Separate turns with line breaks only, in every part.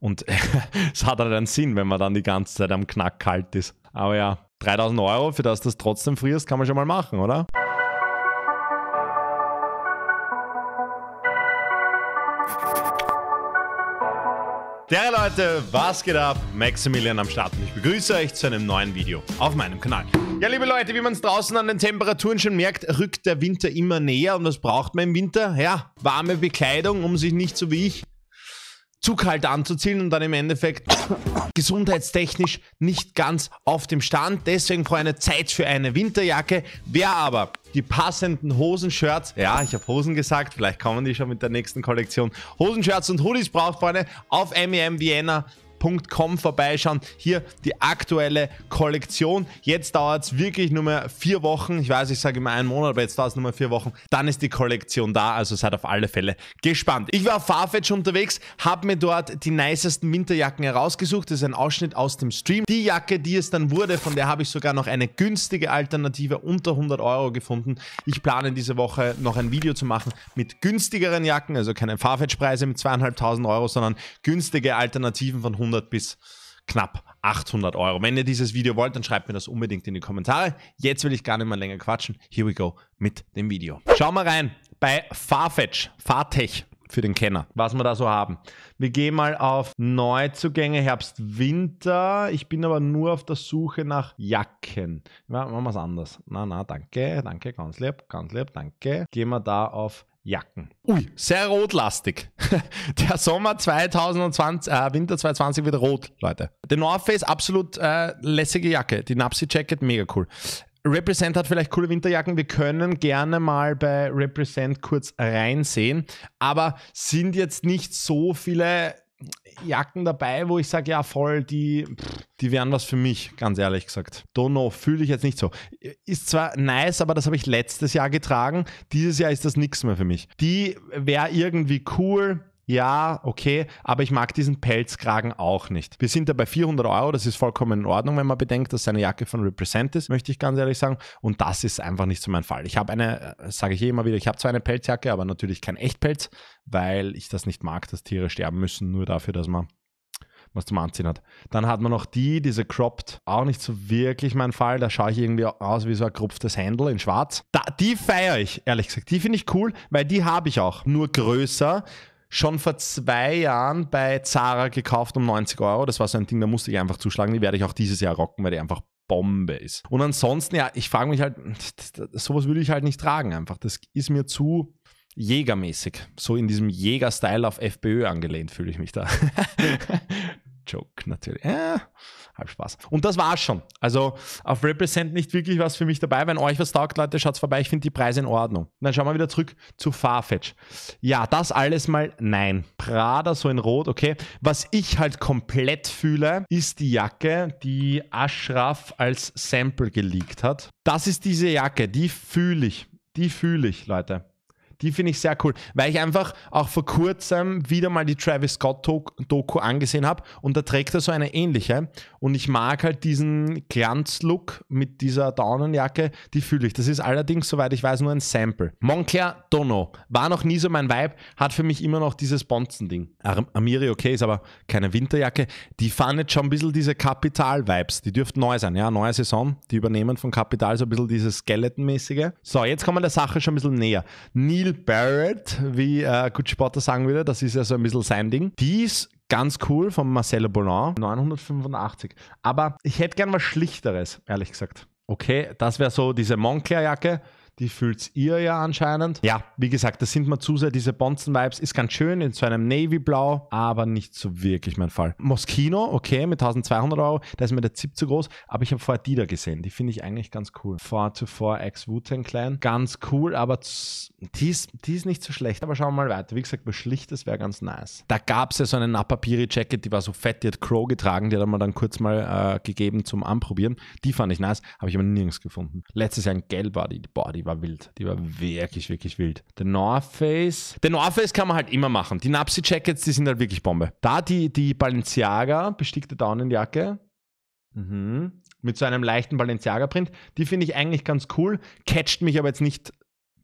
Und es hat halt einen Sinn, wenn man dann die ganze Zeit am Knack kalt ist. Aber ja, 3000 Euro, für das das trotzdem frierst, kann man schon mal machen, oder? Der Leute, was geht ab? Maximilian am Start und ich begrüße euch zu einem neuen Video auf meinem Kanal. Ja, liebe Leute, wie man es draußen an den Temperaturen schon merkt, rückt der Winter immer näher und was braucht man im Winter? Ja, warme Bekleidung, um sich nicht so wie ich zu kalt anzuziehen und dann im Endeffekt gesundheitstechnisch nicht ganz auf dem Stand. Deswegen, Freunde, Zeit für eine Winterjacke. Wer aber die passenden Hosenshirts, ja, ich habe Hosen gesagt, vielleicht kommen die schon mit der nächsten Kollektion, Hosenshirts und Hoodies braucht, Freunde, auf MEM e Vienna www.kollektion.com vorbeischauen. Hier die aktuelle Kollektion. Jetzt dauert es wirklich nur mehr vier Wochen. Ich weiß, ich sage immer einen Monat, aber jetzt dauert es nur mehr vier Wochen. Dann ist die Kollektion da, also seid auf alle Fälle gespannt. Ich war auf Farfetch unterwegs, habe mir dort die nicesten Winterjacken herausgesucht. Das ist ein Ausschnitt aus dem Stream. Die Jacke, die es dann wurde, von der habe ich sogar noch eine günstige Alternative unter 100 Euro gefunden. Ich plane diese Woche noch ein Video zu machen mit günstigeren Jacken, also keine Farfetch-Preise mit zweieinhalbtausend Euro, sondern günstige Alternativen von 100 500 bis knapp 800 Euro. Wenn ihr dieses Video wollt, dann schreibt mir das unbedingt in die Kommentare. Jetzt will ich gar nicht mehr länger quatschen. Here we go mit dem Video. Schauen wir rein bei Farfetch, Fartech für den Kenner, was wir da so haben. Wir gehen mal auf Neuzugänge Herbst-Winter. Ich bin aber nur auf der Suche nach Jacken. Ja, machen wir es anders. Na, na, danke, danke, ganz lieb, ganz lieb, danke. Gehen wir da auf Jacken. Ui, sehr rotlastig. Der Sommer 2020, äh, Winter 2020 wird rot, Leute. Die North Face, absolut äh, lässige Jacke. Die Napsi Jacket, mega cool. Represent hat vielleicht coole Winterjacken. Wir können gerne mal bei Represent kurz reinsehen. Aber sind jetzt nicht so viele Jacken dabei, wo ich sage, ja voll, die, pff, die wären was für mich, ganz ehrlich gesagt. Don't know, fühle ich jetzt nicht so. Ist zwar nice, aber das habe ich letztes Jahr getragen. Dieses Jahr ist das nichts mehr für mich. Die wäre irgendwie cool, ja, okay, aber ich mag diesen Pelzkragen auch nicht. Wir sind da bei 400 Euro, das ist vollkommen in Ordnung, wenn man bedenkt, dass seine Jacke von Represent ist, möchte ich ganz ehrlich sagen. Und das ist einfach nicht so mein Fall. Ich habe eine, äh, sage ich eh immer wieder, ich habe zwar eine Pelzjacke, aber natürlich kein Echtpelz, weil ich das nicht mag, dass Tiere sterben müssen, nur dafür, dass man was zum Anziehen hat. Dann hat man noch die, diese Cropped, auch nicht so wirklich mein Fall. Da schaue ich irgendwie aus wie so ein gerupftes Händel in schwarz. Da, die feiere ich, ehrlich gesagt. Die finde ich cool, weil die habe ich auch. Nur größer schon vor zwei Jahren bei Zara gekauft um 90 Euro. Das war so ein Ding, da musste ich einfach zuschlagen. Die werde ich auch dieses Jahr rocken, weil die einfach Bombe ist. Und ansonsten, ja, ich frage mich halt, sowas würde ich halt nicht tragen einfach. Das ist mir zu jägermäßig. So in diesem Jäger-Style auf FPÖ angelehnt fühle ich mich da. Joke natürlich. Äh, halb Spaß. Und das war's schon. Also auf Represent nicht wirklich was für mich dabei. Wenn euch was taugt, Leute, schaut's vorbei. Ich finde die Preise in Ordnung. Und dann schauen wir wieder zurück zu Farfetch. Ja, das alles mal nein. Prada so in Rot, okay. Was ich halt komplett fühle, ist die Jacke, die Ashraf als Sample geleakt hat. Das ist diese Jacke, die fühle ich. Die fühle ich, Leute. Die finde ich sehr cool, weil ich einfach auch vor kurzem wieder mal die Travis Scott-Doku angesehen habe und da trägt er so eine ähnliche. Und ich mag halt diesen Glanzlook mit dieser Daunenjacke, die fühle ich. Das ist allerdings, soweit ich weiß, nur ein Sample. Moncler Dono war noch nie so mein Vibe, hat für mich immer noch dieses Bonzen-Ding. Amiri, okay, ist aber keine Winterjacke. Die fahren jetzt schon ein bisschen diese Kapital-Vibes. Die dürften neu sein, ja, neue Saison. Die übernehmen von Kapital so ein bisschen dieses Skeleton-mäßige. So, jetzt kommen wir der Sache schon ein bisschen näher. Neil Will Barrett, wie äh, Good Spotter sagen würde, das ist ja so ein bisschen sein Ding. Die ist ganz cool von Marcelo Bonan, 985. Aber ich hätte gern was Schlichteres, ehrlich gesagt. Okay, das wäre so diese moncler jacke die fühlt ihr ja anscheinend. Ja, wie gesagt, das sind mir zu sehr diese Bonzen-Vibes. Ist ganz schön in so einem Navy-Blau, aber nicht so wirklich mein Fall. Moschino, okay, mit 1200 Euro. Da ist mir der Zip zu groß. Aber ich habe vorher die da gesehen. Die finde ich eigentlich ganz cool. 424 X wu Clan. Ganz cool, aber die ist, die ist nicht so schlecht. Aber schauen wir mal weiter. Wie gesagt, was Schlichtes wäre ganz nice. Da gab es ja so eine Napapiri-Jacket, die war so fett. Die hat Crow getragen. Die hat man dann kurz mal äh, gegeben zum Anprobieren. Die fand ich nice. Habe ich aber nirgends gefunden. Letztes Jahr ein Gelb war die. Boah, die war wild. Die war wirklich, wirklich wild. Der North Face. Der North Face kann man halt immer machen. Die Napsi Jackets, die sind halt wirklich Bombe. Da die, die Balenciaga, bestickte Daunenjacke. Mhm. Mit so einem leichten Balenciaga-Print. Die finde ich eigentlich ganz cool. Catcht mich aber jetzt nicht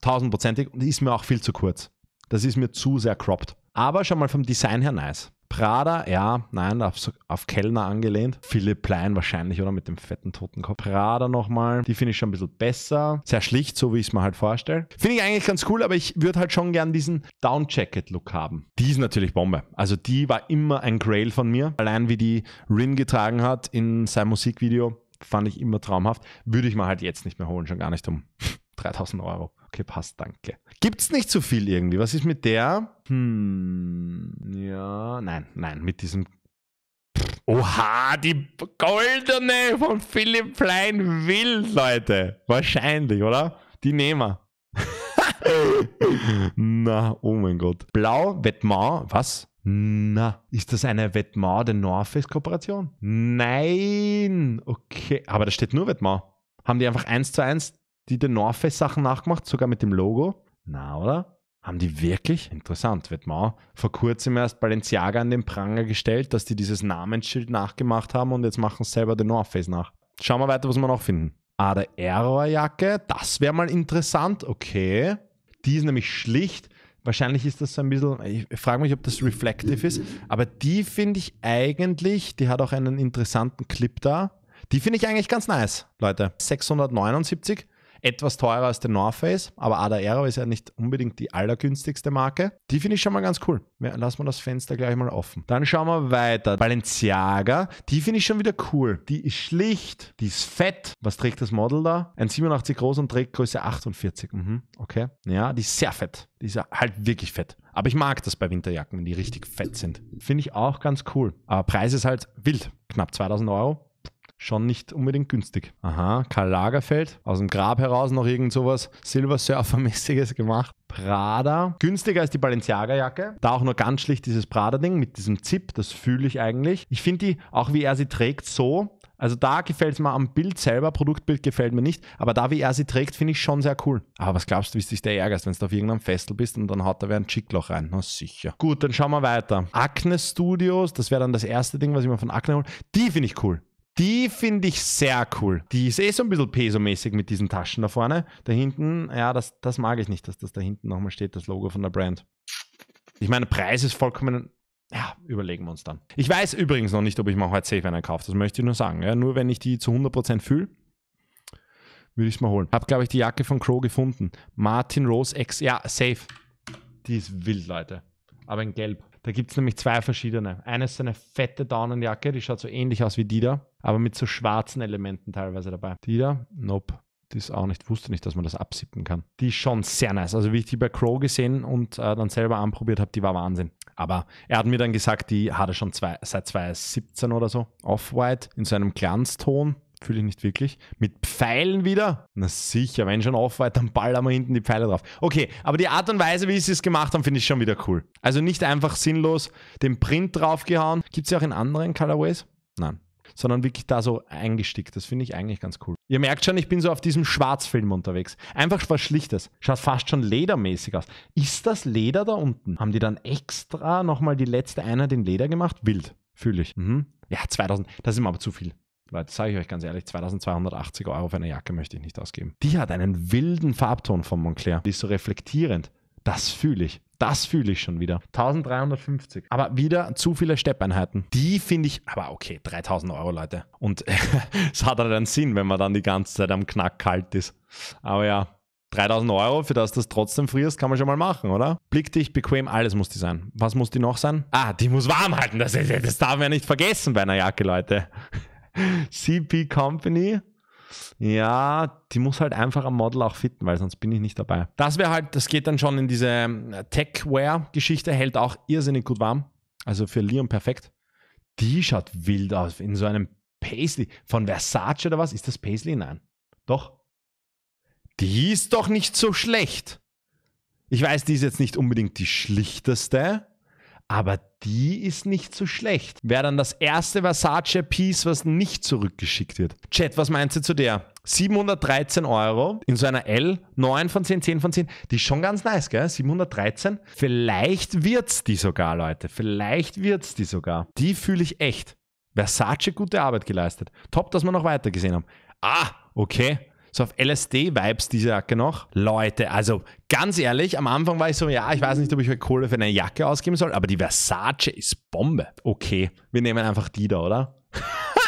tausendprozentig und ist mir auch viel zu kurz. Das ist mir zu sehr cropped. Aber schon mal vom Design her nice. Prada, ja, nein, auf, auf Kellner angelehnt. Philipp Plein wahrscheinlich, oder? Mit dem fetten Totenkopf. Prada nochmal. Die finde ich schon ein bisschen besser. Sehr schlicht, so wie ich es mir halt vorstelle. Finde ich eigentlich ganz cool, aber ich würde halt schon gern diesen Down-Jacket-Look haben. Die ist natürlich Bombe. Also die war immer ein Grail von mir. Allein wie die Rin getragen hat in seinem Musikvideo, fand ich immer traumhaft. Würde ich mir halt jetzt nicht mehr holen, schon gar nicht um 3000 Euro. Okay, passt, danke. Gibt es nicht so viel irgendwie? Was ist mit der? Hm, ja, nein, nein, mit diesem Oha, die goldene von Philipp Klein will, Leute. Wahrscheinlich, oder? Die nehmen wir. Na, oh mein Gott. Blau, Vêtement, was? Na, ist das eine Vêtement der Norface-Kooperation? Nein, okay. Aber da steht nur Vêtement. Haben die einfach eins zu eins die den North Sachen nachgemacht, sogar mit dem Logo. Na, oder? Haben die wirklich? Interessant, wird mal vor kurzem erst Balenciaga an den Pranger gestellt, dass die dieses Namensschild nachgemacht haben und jetzt machen selber den North nach. Schauen wir weiter, was wir noch finden. Ada Error Jacke, das wäre mal interessant. Okay. Die ist nämlich schlicht. Wahrscheinlich ist das so ein bisschen, ich frage mich, ob das reflective ist, aber die finde ich eigentlich, die hat auch einen interessanten Clip da. Die finde ich eigentlich ganz nice, Leute. 679, etwas teurer als der North Face, aber Ada Aero ist ja nicht unbedingt die allergünstigste Marke. Die finde ich schon mal ganz cool. Lass mal das Fenster gleich mal offen. Dann schauen wir weiter. Balenciaga, die finde ich schon wieder cool. Die ist schlicht, die ist fett. Was trägt das Model da? Ein 87 groß und trägt Größe 48. Mhm, okay. Ja, die ist sehr fett. Die ist halt wirklich fett. Aber ich mag das bei Winterjacken, wenn die richtig fett sind. Finde ich auch ganz cool. Aber Preis ist halt wild. Knapp 2000 Euro schon nicht unbedingt günstig. Aha, Karl Lagerfeld, aus dem Grab heraus noch irgend sowas Silver mäßiges gemacht. Prada, günstiger als die Balenciaga-Jacke. Da auch nur ganz schlicht dieses Prada-Ding mit diesem Zip, das fühle ich eigentlich. Ich finde die, auch wie er sie trägt, so, also da gefällt es mir am Bild selber, Produktbild gefällt mir nicht, aber da, wie er sie trägt, finde ich schon sehr cool. Aber was glaubst du, wie sich der ärgerst, wenn du auf irgendeinem Festel bist und dann haut da wer ein Chickloch rein? Na sicher. Gut, dann schauen wir weiter. Acne Studios, das wäre dann das erste Ding, was ich mir von Acne hole. Die finde ich cool. Die finde ich sehr cool. Die ist eh so ein bisschen pesomäßig mit diesen Taschen da vorne. Da hinten, ja, das, das mag ich nicht, dass das da hinten nochmal steht, das Logo von der Brand. Ich meine, Preis ist vollkommen. Ja, überlegen wir uns dann. Ich weiß übrigens noch nicht, ob ich mir heute Safe einen kaufe. Das möchte ich nur sagen. Ja, nur wenn ich die zu 100% fühle, würde ich es mal holen. Hab, glaube ich, die Jacke von Crow gefunden. Martin Rose X. Ja, safe. Die ist wild, Leute. Aber in Gelb. Da gibt es nämlich zwei verschiedene. Eine ist eine fette Daunenjacke, die schaut so ähnlich aus wie die da, aber mit so schwarzen Elementen teilweise dabei. Die da? Nope. Die ist auch nicht, wusste nicht, dass man das absippen kann. Die ist schon sehr nice. Also, wie ich die bei Crow gesehen und äh, dann selber anprobiert habe, die war Wahnsinn. Aber er hat mir dann gesagt, die hatte schon zwei, seit 2017 oder so Off-White in so einem Glanzton fühle ich nicht wirklich. Mit Pfeilen wieder? Na sicher, wenn schon aufweit, dann ballern wir hinten die Pfeile drauf. Okay, aber die Art und Weise, wie sie es gemacht haben, finde ich schon wieder cool. Also nicht einfach sinnlos den Print draufgehauen. Gibt es ja auch in anderen Colorways? Nein. Sondern wirklich da so eingestickt. Das finde ich eigentlich ganz cool. Ihr merkt schon, ich bin so auf diesem Schwarzfilm unterwegs. Einfach was Schlichtes. Schaut fast schon ledermäßig aus. Ist das Leder da unten? Haben die dann extra nochmal die letzte Einheit in Leder gemacht? Wild. Fühle ich. Mhm. Ja, 2000. Das ist mir aber zu viel. Leute, sage ich euch ganz ehrlich, 2280 Euro für eine Jacke möchte ich nicht ausgeben. Die hat einen wilden Farbton von Montclair. Die ist so reflektierend. Das fühle ich. Das fühle ich schon wieder. 1350. Aber wieder zu viele Steppeinheiten. Die finde ich, aber okay, 3000 Euro, Leute. Und es hat halt einen Sinn, wenn man dann die ganze Zeit am Knack kalt ist. Aber ja, 3000 Euro, für das du das trotzdem frierst, kann man schon mal machen, oder? Blick dich, bequem, alles muss die sein. Was muss die noch sein? Ah, die muss warm halten. Das, das darf man ja nicht vergessen bei einer Jacke, Leute. CP Company. Ja, die muss halt einfach am Model auch fitten, weil sonst bin ich nicht dabei. Das wäre halt, das geht dann schon in diese ähm, Techwear-Geschichte, hält auch irrsinnig gut warm. Also für Leon perfekt. Die schaut wild aus, in so einem Paisley. Von Versace oder was? Ist das Paisley? Nein. Doch. Die ist doch nicht so schlecht. Ich weiß, die ist jetzt nicht unbedingt die schlichteste, aber die ist nicht so schlecht. Wäre dann das erste Versace-Piece, was nicht zurückgeschickt wird. Chat, was meinst du zu der? 713 Euro in so einer L, 9 von 10, 10 von 10. Die ist schon ganz nice, gell? 713. Vielleicht wird's die sogar, Leute. Vielleicht wird's die sogar. Die fühle ich echt. Versace gute Arbeit geleistet. Top, dass wir noch weiter gesehen haben. Ah, okay so auf LSD-Vibes diese Jacke noch. Leute, also ganz ehrlich, am Anfang war ich so, ja, ich weiß nicht, ob ich mir Kohle für eine Jacke ausgeben soll, aber die Versace ist Bombe. Okay, wir nehmen einfach die da, oder?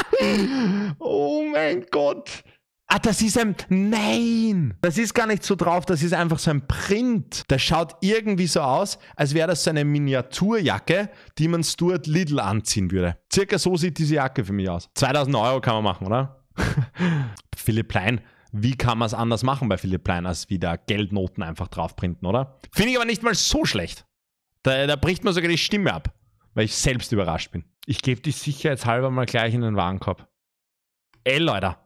oh mein Gott. Ah, das ist ein. Nein! Das ist gar nicht so drauf, das ist einfach so ein Print. Das schaut irgendwie so aus, als wäre das so eine Miniaturjacke, die man Stuart Little anziehen würde. Circa so sieht diese Jacke für mich aus. 2000 Euro kann man machen, oder? Philipp Klein, wie kann man es anders machen bei Philipp Plein, als wieder Geldnoten einfach draufprinten, oder? Finde ich aber nicht mal so schlecht. Da, da bricht man sogar die Stimme ab, weil ich selbst überrascht bin. Ich gebe die sicherheitshalber mal gleich in den Warenkorb. Ey, Leute.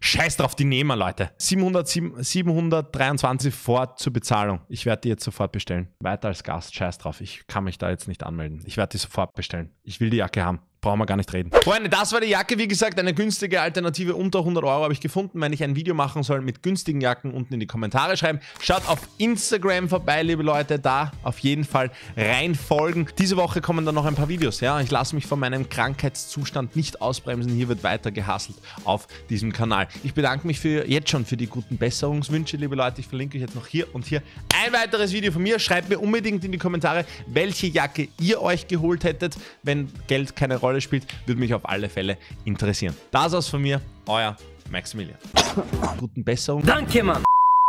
Scheiß drauf, die nehmen wir, Leute. 700, 723 fort zur Bezahlung. Ich werde die jetzt sofort bestellen. Weiter als Gast, scheiß drauf. Ich kann mich da jetzt nicht anmelden. Ich werde die sofort bestellen. Ich will die Jacke haben brauchen wir gar nicht reden. Freunde, das war die Jacke. Wie gesagt, eine günstige Alternative unter 100 Euro habe ich gefunden. Wenn ich ein Video machen soll mit günstigen Jacken, unten in die Kommentare schreiben. Schaut auf Instagram vorbei, liebe Leute. Da auf jeden Fall rein folgen. Diese Woche kommen dann noch ein paar Videos. Ja, ich lasse mich von meinem Krankheitszustand nicht ausbremsen. Hier wird weiter gehasselt auf diesem Kanal. Ich bedanke mich für jetzt schon für die guten Besserungswünsche, liebe Leute. Ich verlinke euch jetzt noch hier und hier ein weiteres Video von mir. Schreibt mir unbedingt in die Kommentare, welche Jacke ihr euch geholt hättet, wenn Geld keine Rolle Rolle spielt, würde mich auf alle Fälle interessieren. Das war's von mir, euer Maximilian. Guten Besserung. Danke, Mann.